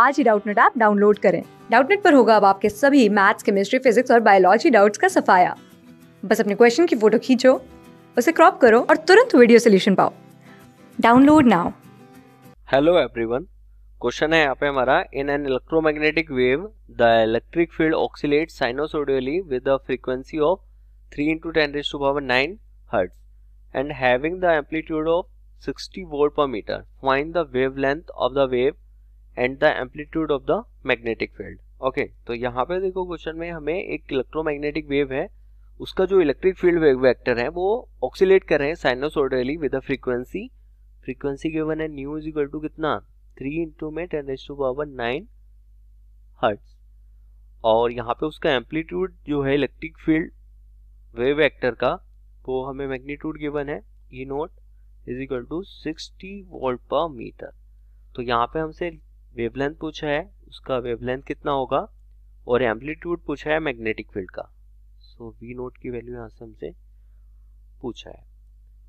आज ही Doubtnut app download करें डाउटनेट पर होगा अब आपके सभी मैथ्स केमिस्ट्री फिजिक्स और बायोलॉजी डाउट्स का सफाया बस अपने क्वेश्चन की फोटो खींचो उसे क्रॉप करो और तुरंत वीडियो सोल्यूशन पाओ download now hello everyone question है यहाँ पे हमारा in an electromagnetic wave the electric field oscillate sinusoidally with a frequency of three into ten raise to power nine hertz and having the amplitude of sixty volt per metre meter the wave length of the wave and the amplitude of the magnetic field okay तो यहाँ पे देखो question में हमें एक electromagnetic wave है उसका जो इलेक्ट्रिक फील्ड वेक्टर है वो ऑक्सीलेट कर रहे हैं sinusoidally with a frequency frequency given है न्यू इज इक्वल टू कितना थ्री इंटू में ten S to power nine hertz और यहाँ पे उसका एम्पलीट्यूड जो है इलेक्ट्रिक फील्ड वेव वेक्टर का वो हमें मैग्नीट्यूड गिवन है E naught is equal to sixty volt per metre तो यहाँ पे हमसे वेवलेंथ पूछा है उसका वेवलेंथ कितना होगा और एम्पलीट्यूड पूछा है मैग्नेटिक फील्ड का सो वी नोट की वैल्यू यहाँ से हमसे पूछा है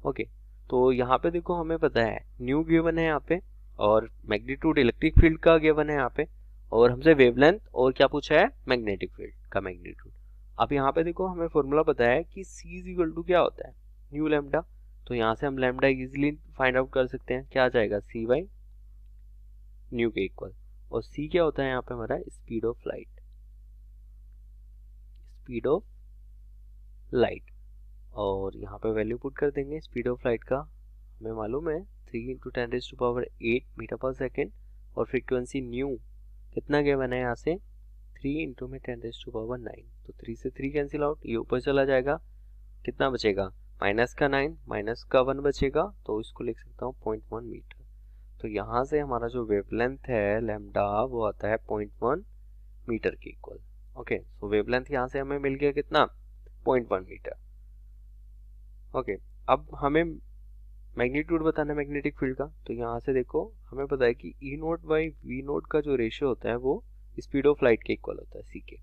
ओके okay, तो यहाँ पे देखो हमें पता है न्यू गिवन है यहाँ पे और मैग्नीट्यूड इलेक्ट्रिक फील्ड का गिवन है यहाँ पे और हमसे वेवलेंथ और क्या पूछा है मैग्नेटिक फील्ड का मैग्नीट्यूड अब यहाँ पे देखो हमें फॉर्मूला पता है कि सी इज इक्वल टू क्या होता है न्यू लेमडा तो यहाँ से हम लेमडा इजिली फाइंड आउट कर सकते हैं क्या आ जाएगा सी वाई न्यू के इक्वल और सी क्या होता है यहाँ पे हमारा speed of light speed of light और यहाँ पे वैल्यू पुट कर देंगे स्पीड ऑफ लाइट का हमें मालूम है three into ten raise to power eight metre per second और फ्रिक्वेंसी न्यू कितना गया मैंने यहाँ से थ्री इंटू में ten raise to power nine तो थ्री से थ्री कैंसिल आउट ये ऊपर चला जाएगा कितना बचेगा माइनस का नाइन माइनस का वन बचेगा तो इसको लिख सकता हूँ पॉइंट वन मीटर तो यहाँ से हमारा जो वेवलेंथ है लेमडा वो आता है पॉइंट वन मीटर के इक्वल ओके सो वेवलेंथ यहाँ से हमें मिल गया कितना पॉइंट वन मीटर ओके अब हमें मैग्नीट्यूड बताना है मैग्नेटिक फील्ड का तो यहाँ से देखो हमें पता है कि E naught by V naught का जो रेशियो होता है वो स्पीड ऑफ लाइट के इक्वल होता है सी के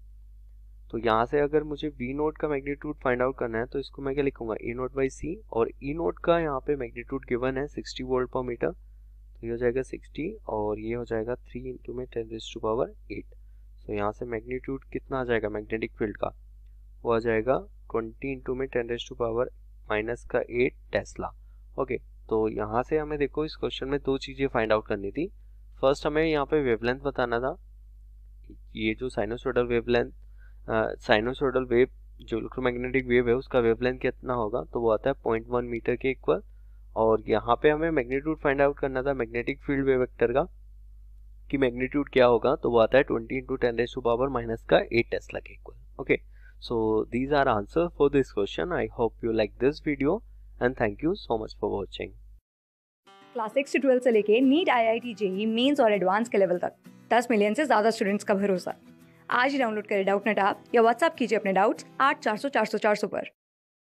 तो यहाँ से अगर मुझे वी नोट का मैग्नीट्यूड फाइंड आउट करना है तो इसको मैं क्या लिखूंगा ई नोट बाई सी और ई e नोट का यहाँ पे मैग्नीट्यूड गिवन है सिक्सटी वोल्ट पर मीटर तो ये हो जाएगा सिक्सटी और ये हो जाएगा थ्री इंटू में ten raise to power eight so यहाँ से मैग्नीट्यूड कितना आ जाएगा मैग्नेटिक फील्ड का वो आ जाएगा ट्वेंटी इंटू में ten raise to power minus का एट टेस्ला ओके तो यहाँ से हमें देखो इस क्वेश्चन में दो चीज़ें फाइंड आउट करनी थी फर्स्ट हमें यहाँ पे वेवलेंथ बताना था ये जो साइनोसोडल लेंथ साइनोसोडल वेव जो इलेक्ट्रोमैग्नेटिक वेव है उसका वेवलेंथ कितना होगा तो वो आता है पॉइंट वन मीटर के इक्वल और यहाँ पे हमें मैग्नीट्यूड फाइंड आउट करना था मैग्नेटिक फील्ड वेव वेक्टर का कि मैग्नीट्यूड क्या होगा तो वो आता है twenty into ten raise to power minus का एट टेस्ट के equal okay so these are answer for this question I hope you like this video and thank you so much for watching class six से twelfth से लेके NEET I I T JEE mains और advance के level तक दस million से ज्यादा students का भरोसा आज ही डाउनलोड करें डाउट नेट आप या व्हाट्सअप कीजिए अपने डाउट्स आठ चार सौ चार सौ चार सौ पर